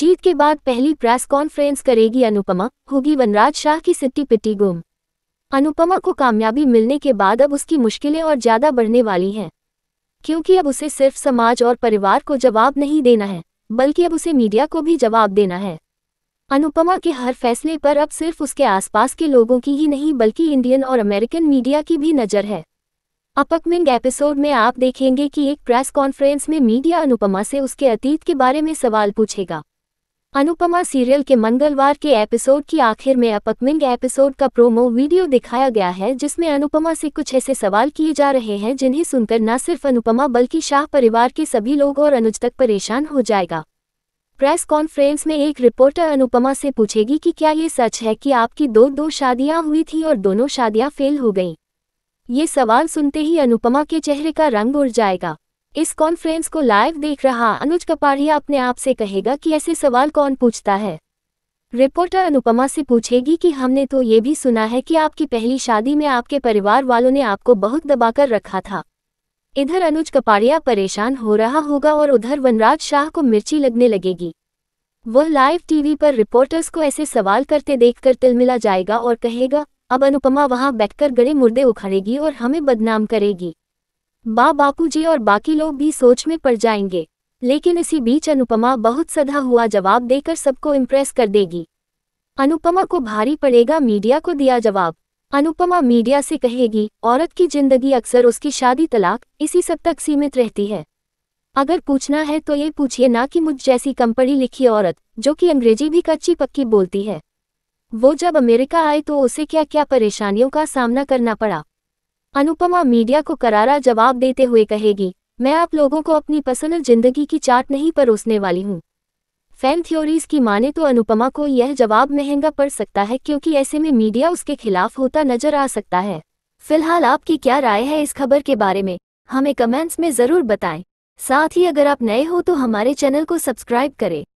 जीत के बाद पहली प्रेस कॉन्फ्रेंस करेगी अनुपमा होगी वनराज शाह की सिट्टी पिट्टी गुम अनुपमा को कामयाबी मिलने के बाद अब उसकी मुश्किलें और ज़्यादा बढ़ने वाली हैं क्योंकि अब उसे सिर्फ समाज और परिवार को जवाब नहीं देना है बल्कि अब उसे मीडिया को भी जवाब देना है अनुपमा के हर फैसले पर अब सिर्फ उसके आसपास के लोगों की ही नहीं बल्कि इंडियन और अमेरिकन मीडिया की भी नज़र है अपकमिंग एपिसोड में आप देखेंगे कि एक प्रेस कॉन्फ्रेंस में मीडिया अनुपमा से उसके अतीत के बारे में सवाल पूछेगा अनुपमा सीरियल के मंगलवार के एपिसोड की आखिर में अपकमिंग एपिसोड का प्रोमो वीडियो दिखाया गया है जिसमें अनुपमा से कुछ ऐसे सवाल किए जा रहे हैं जिन्हें सुनकर न सिर्फ अनुपमा बल्कि शाह परिवार के सभी लोग और अनुज तक परेशान हो जाएगा प्रेस कॉन्फ्रेंस में एक रिपोर्टर अनुपमा से पूछेगी कि क्या ये सच है कि आपकी दो दो शादियां हुई थी और दोनों शादियां फेल हो गईं ये सवाल सुनते ही अनुपमा के चेहरे का रंग उड़ जाएगा इस कॉन्फ्रेंस को लाइव देख रहा अनुज कपाड़िया अपने आप से कहेगा कि ऐसे सवाल कौन पूछता है रिपोर्टर अनुपमा से पूछेगी कि हमने तो ये भी सुना है कि आपकी पहली शादी में आपके परिवार वालों ने आपको बहुत दबाकर रखा था इधर अनुज कपाड़िया परेशान हो रहा होगा और उधर वनराज शाह को मिर्ची लगने लगेगी वह लाइव टीवी पर रिपोर्टर्स को ऐसे सवाल करते देखकर तिलमिला जाएगा और कहेगा अब अनुपमा वहां बैठकर गड़े मुर्दे उखाड़ेगी और हमें बदनाम करेगी माँ जी और बाकी लोग भी सोच में पड़ जाएंगे लेकिन इसी बीच अनुपमा बहुत सधा हुआ जवाब देकर सबको इम्प्रेस कर देगी अनुपमा को भारी पड़ेगा मीडिया को दिया जवाब अनुपमा मीडिया से कहेगी औरत की जिंदगी अक्सर उसकी शादी तलाक इसी सब तक सीमित रहती है अगर पूछना है तो ये पूछिए ना कि मुझ जैसी कम पढ़ी लिखी औरत जो कि अंग्रेजी भी कच्ची पक्की बोलती है वो जब अमेरिका आए तो उसे क्या क्या परेशानियों का सामना करना पड़ा अनुपमा मीडिया को करारा जवाब देते हुए कहेगी मैं आप लोगों को अपनी पर्सनल जिंदगी की चाट नहीं परोसने वाली हूँ फैन थ्योरीज की माने तो अनुपमा को यह जवाब महंगा पड़ सकता है क्योंकि ऐसे में मीडिया उसके खिलाफ होता नजर आ सकता है फिलहाल आपकी क्या राय है इस खबर के बारे में हमें कमेंट्स में ज़रूर बताएं साथ ही अगर आप नए हो तो हमारे चैनल को सब्सक्राइब करें